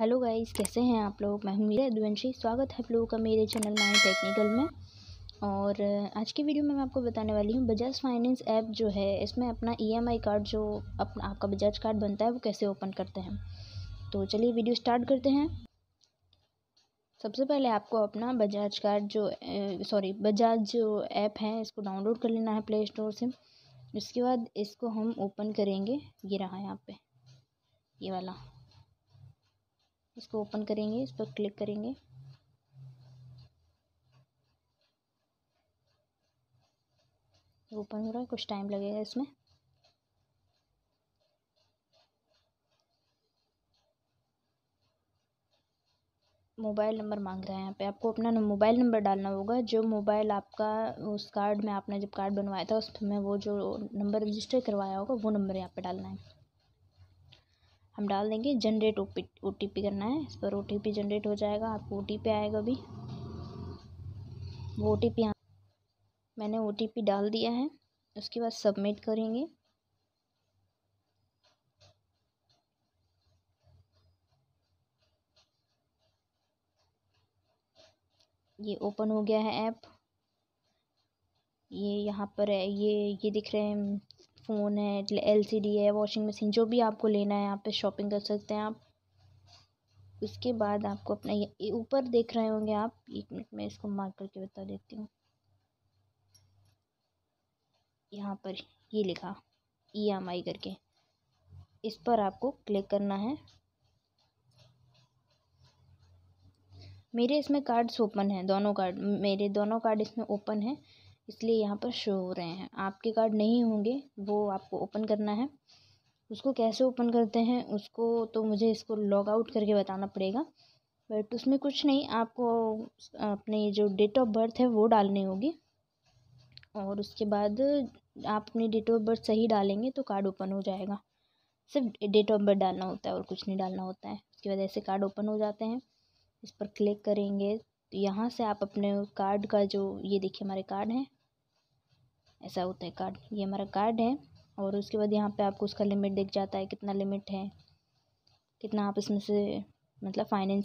hello guys कैसे हैं आप लोग मैं हूं मीरा एडवेंशी स्वागत है आप लोगों का मेरे चैनल माइंड टेक्निकल में और आज की वीडियो में मैं आपको बताने वाली हूं बजाज फाइनेंस ऐप जो है इसमें अपना ईएमआई e कार्ड जो अपना आपका बजाज कार्ड बनता है वो कैसे ओपन करते हैं तो चलिए वीडियो स्टार्ट करते हैं सबसे पहले आपको अपना बजाज कार्ड जो सॉरी बजाज जो ऐप है इसको डाउनलोड कर लेना है प्ले स्टोर से उसके बाद इसको हम ओपन करेंगे ये रहा यहाँ पर ये वाला इसको ओपन करेंगे इस पर क्लिक करेंगे ओपन हो रहा है कुछ टाइम लगेगा इसमें मोबाइल नंबर मांग रहा है यहाँ पे आपको अपना मोबाइल नंबर डालना होगा जो मोबाइल आपका उस कार्ड में आपने जब कार्ड बनवाया था उसमें वो जो नंबर रजिस्टर करवाया होगा वो नंबर यहाँ पे डालना है हम डाल देंगे जनरेट ओ टी पी करना है इस पर ओ टी पी जनरेट हो जाएगा आपको ओ टी पी आएगा अभी वो ओ टी पी मैंने ओ टी पी डाल दिया है उसके बाद सबमिट करेंगे ये ओपन हो गया है ऐप ये यहाँ पर ये ये दिख रहे हैं फ़ोन है एलसीडी है वॉशिंग मशीन जो भी आपको लेना है यहाँ पे शॉपिंग कर सकते हैं आप उसके बाद आपको अपना ये ऊपर देख रहे होंगे आप एक मिनट में इसको मार्क करके बता देती हूँ यहाँ पर ये लिखा ई एम आई करके इस पर आपको क्लिक करना है मेरे इसमें कार्ड्स ओपन हैं दोनों कार्ड मेरे दोनों कार्ड इसमें ओपन हैं इसलिए यहाँ पर शो हो रहे हैं आपके कार्ड नहीं होंगे वो आपको ओपन करना है उसको कैसे ओपन करते हैं उसको तो मुझे इसको लॉग आउट करके बताना पड़ेगा बट उसमें कुछ नहीं आपको अपने जो डेट ऑफ बर्थ है वो डालनी होगी और उसके बाद आप अपनी डेट ऑफ बर्थ सही डालेंगे तो कार्ड ओपन हो जाएगा सिर्फ डेट ऑफ बर्थ डालना होता है और कुछ नहीं डालना होता है उसके बाद ऐसे कार्ड ओपन हो जाते हैं इस पर क्लिक करेंगे तो यहाँ से आप अपने कार्ड का जो ये देखिए हमारे कार्ड हैं ऐसा होता है कार्ड ये हमारा कार्ड है और उसके बाद यहाँ पे आपको उसका लिमिट दिख जाता है कितना लिमिट है कितना आप इसमें से मतलब फाइनेंस